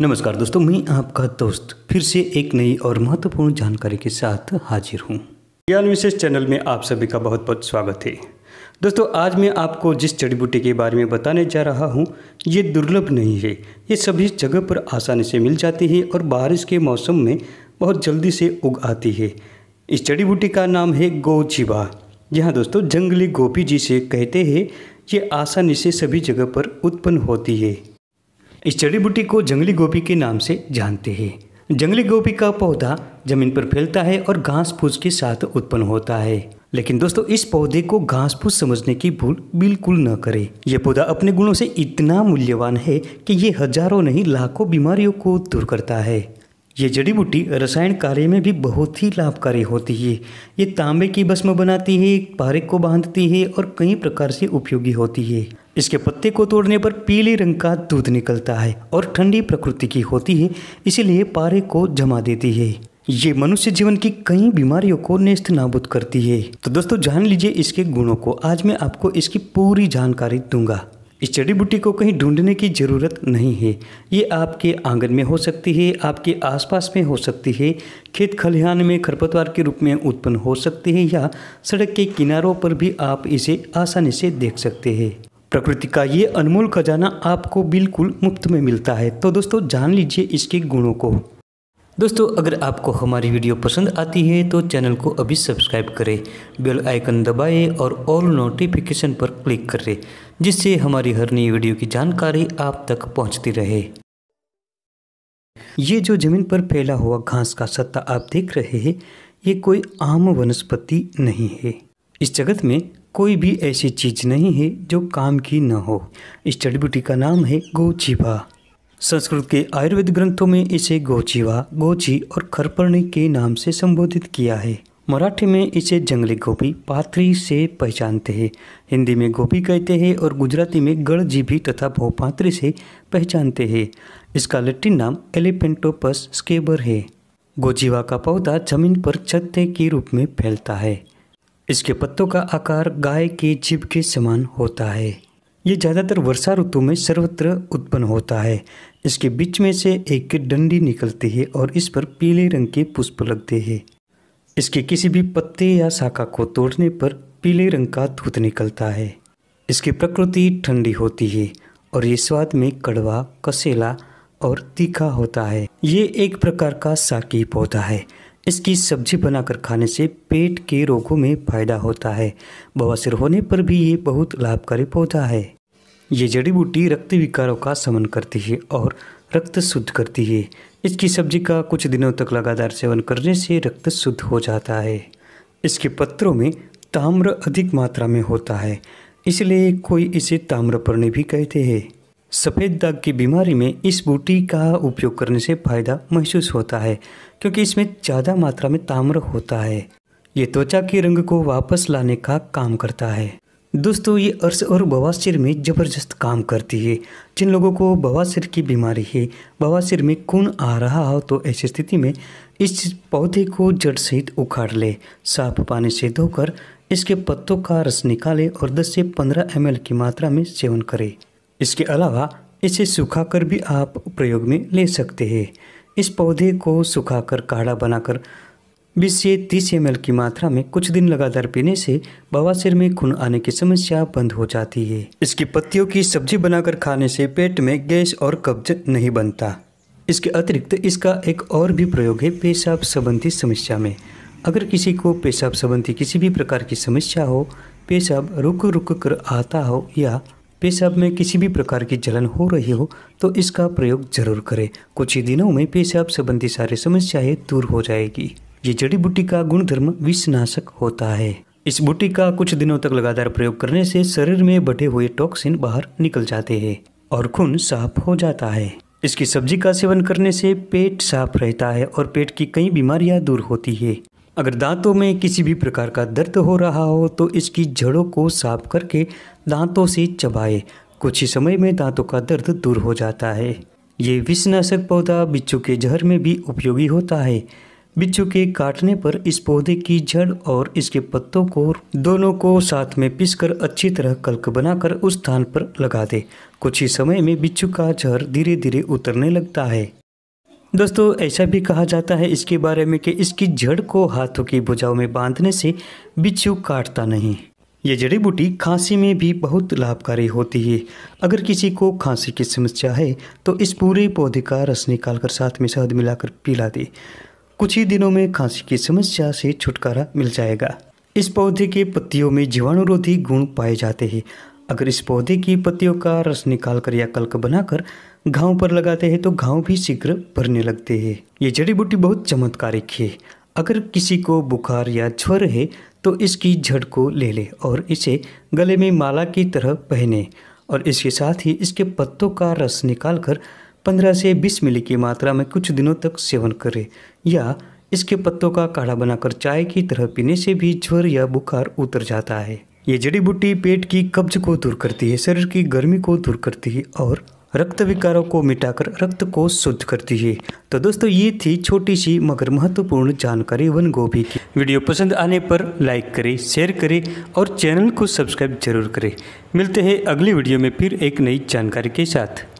नमस्कार दोस्तों मैं आपका दोस्त फिर से एक नई और महत्वपूर्ण जानकारी के साथ हाजिर हूँ ज्ञान विशेष चैनल में आप सभी का बहुत बहुत स्वागत है दोस्तों आज मैं आपको जिस जड़ी बूटी के बारे में बताने जा रहा हूँ ये दुर्लभ नहीं है ये सभी जगह पर आसानी से मिल जाती है और बारिश के मौसम में बहुत जल्दी से उग आती है इस जड़ी बूटी का नाम है गोजीवा यहाँ दोस्तों जंगली गोपी जी से कहते हैं ये आसानी से सभी जगह पर उत्पन्न होती है इस जड़ी बूटी को जंगली गोभी के नाम से जानते हैं जंगली गोभी का पौधा जमीन पर फैलता है और घास फूस के साथ उत्पन्न होता है लेकिन दोस्तों इस पौधे को घास फूस समझने की भूल बिल्कुल न करें यह पौधा अपने गुणों से इतना मूल्यवान है कि ये हजारों नहीं लाखों बीमारियों को दूर करता है ये जड़ी बूटी रसायन कार्य में भी बहुत ही लाभकारी होती है ये तांबे की भस्म बनाती है पारिक को बांधती है और कई प्रकार से उपयोगी होती है इसके पत्ते को तोड़ने पर पीले रंग का दूध निकलता है और ठंडी प्रकृति की होती है इसीलिए पारे को जमा देती है ये मनुष्य जीवन की कई बीमारियों को नेस्त नाबूद करती है तो दोस्तों जान लीजिए इसके गुणों को आज मैं आपको इसकी पूरी जानकारी दूंगा इस जड़ी बूटी को कहीं ढूंढने की ज़रूरत नहीं है ये आपके आंगन में हो सकती है आपके आसपास में हो सकती है खेत खलिहान में खरपतवार के रूप में उत्पन्न हो सकती है या सड़क के किनारों पर भी आप इसे आसानी से देख सकते हैं प्रकृति का ये अनमोल खजाना आपको बिल्कुल मुफ्त में मिलता है तो दोस्तों जान लीजिए इसके गुणों को दोस्तों अगर आपको हमारी वीडियो पसंद आती है तो चैनल को अभी सब्सक्राइब करें बेल आइकन दबाएं और ऑल नोटिफिकेशन पर क्लिक करें जिससे हमारी हर नई वीडियो की जानकारी आप तक पहुंचती रहे ये जो ज़मीन पर फैला हुआ घास का सत्ता आप देख रहे हैं ये कोई आम वनस्पति नहीं है इस जगत में कोई भी ऐसी चीज़ नहीं है जो काम की न हो इस जड़ी बूटी का नाम है गोचिभा संस्कृत के आयुर्वेद ग्रंथों में इसे गोचिवा गोची और खरपर्णी के नाम से संबोधित किया है मराठी में इसे जंगली गोपी पाथरी से पहचानते हैं हिंदी में गोपी कहते हैं और गुजराती में गढ़जीभी तथा भोपात्री से पहचानते हैं इसका लैटिन नाम एलिफेंटोपस स्केबर है गोजीवा का पौधा जमीन पर छत्ते के रूप में फैलता है इसके पत्तों का आकार गाय के जीभ के समान होता है ये ज़्यादातर वर्षा ऋतु में सर्वत्र उत्पन्न होता है इसके बीच में से एक डंडी निकलती है और इस पर पीले रंग के पुष्प लगते हैं इसके किसी भी पत्ते या शाखा को तोड़ने पर पीले रंग का दूध निकलता है इसकी प्रकृति ठंडी होती है और ये स्वाद में कड़वा कसेला और तीखा होता है ये एक प्रकार का साकी पौधा है इसकी सब्जी बनाकर खाने से पेट के रोगों में फायदा होता है बवासीर होने पर भी ये बहुत लाभकारी पौधा है ये जड़ी बूटी रक्त विकारों का समन करती है और रक्त शुद्ध करती है इसकी सब्जी का कुछ दिनों तक लगातार सेवन करने से रक्त शुद्ध हो जाता है इसके पत्रों में ताम्र अधिक मात्रा में होता है इसलिए कोई इसे ताम्रपर्णी भी कहते हैं सफ़ेद दाग की बीमारी में इस बूटी का उपयोग करने से फ़ायदा महसूस होता है क्योंकि इसमें ज़्यादा मात्रा में ताम्र होता है ये त्वचा के रंग को वापस लाने का काम करता है दोस्तों ये अर्श और बवासीर में ज़बरदस्त काम करती है जिन लोगों को बवासीर की बीमारी है बवासीर में खून आ रहा हो तो ऐसी स्थिति में इस पौधे को जड़ सहित उखाड़ ले साफ पानी से धोकर इसके पत्तों का रस निकाले और 10 से 15 एम की मात्रा में सेवन करें इसके अलावा इसे सुखाकर भी आप प्रयोग में ले सकते हैं इस पौधे को सुखाकर काढ़ा बनाकर बीस से तीस एम की मात्रा में कुछ दिन लगातार पीने से बवासीर में खून आने की समस्या बंद हो जाती है इसकी पत्तियों की सब्जी बनाकर खाने से पेट में गैस और कब्ज नहीं बनता इसके अतिरिक्त इसका एक और भी प्रयोग है पेशाब संबंधी समस्या में अगर किसी को पेशाब संबंधी किसी भी प्रकार की समस्या हो पेशाब रुक रुक कर आता हो या पेशाब में किसी भी प्रकार की जलन हो रही हो तो इसका प्रयोग जरूर करें कुछ ही दिनों में पेशाब संबंधी सारी समस्याएं दूर हो जाएगी ये जड़ी बूटी का गुणधर्म विषनाशक होता है इस बूटी का कुछ दिनों तक लगातार प्रयोग करने से शरीर में बढ़े हुए टॉक्सिन बाहर निकल जाते हैं और खून साफ हो जाता है इसकी सब्जी का सेवन करने से पेट साफ रहता है और पेट की कई बीमारियां दूर होती है अगर दांतों में किसी भी प्रकार का दर्द हो रहा हो तो इसकी जड़ों को साफ करके दांतों से चबाए कुछ ही समय में दांतों का दर्द दूर हो जाता है ये विषनाशक पौधा बिच्छू के जहर में भी उपयोगी होता है बिच्छू के काटने पर इस पौधे की जड़ और इसके पत्तों को दोनों को साथ में पीसकर अच्छी तरह कल्क बनाकर उस स्थान पर लगा दे कुछ ही समय में बिच्छू का जहर धीरे धीरे उतरने लगता है दोस्तों ऐसा भी कहा जाता है इसके बारे में कि इसकी जड़ को हाथों की भुजाओं में बांधने से बिच्छू काटता नहीं ये जड़ी बूटी खांसी में भी बहुत लाभकारी होती है अगर किसी को खांसी की समस्या है तो इस पूरे पौधे का रस निकालकर साथ में शहद मिलाकर पिला दे कुछ ही दिनों में खांसी की समस्या से छुटकारा मिल जाएगा इस पौधे के पत्तियों में जीवाणुरोधी गुण पाए जाते हैं अगर इस पौधे की पत्तियों का रस निकाल कर या कल्क बनाकर घाव पर लगाते हैं तो घाव भी शीघ्र भरने लगते हैं ये जड़ी बूटी बहुत चमत्कारिक है अगर किसी को बुखार या ज्वर है तो इसकी झड़ को ले ले और इसे गले में माला की तरह पहने और इसके साथ ही इसके पत्तों का रस निकाल कर 15 से 20 मिली की मात्रा में कुछ दिनों तक सेवन करें या इसके पत्तों का काढ़ा बनाकर चाय की तरह पीने से भी ज्वर या बुखार उतर जाता है ये जड़ी बूटी पेट की कब्ज को दूर करती है शरीर की गर्मी को दूर करती है और रक्त विकारों को मिटाकर रक्त को शुद्ध करती है तो दोस्तों ये थी छोटी सी मगर महत्वपूर्ण जानकारी वन गोभी की वीडियो पसंद आने पर लाइक करें शेयर करें और चैनल को सब्सक्राइब जरूर करें मिलते हैं अगली वीडियो में फिर एक नई जानकारी के साथ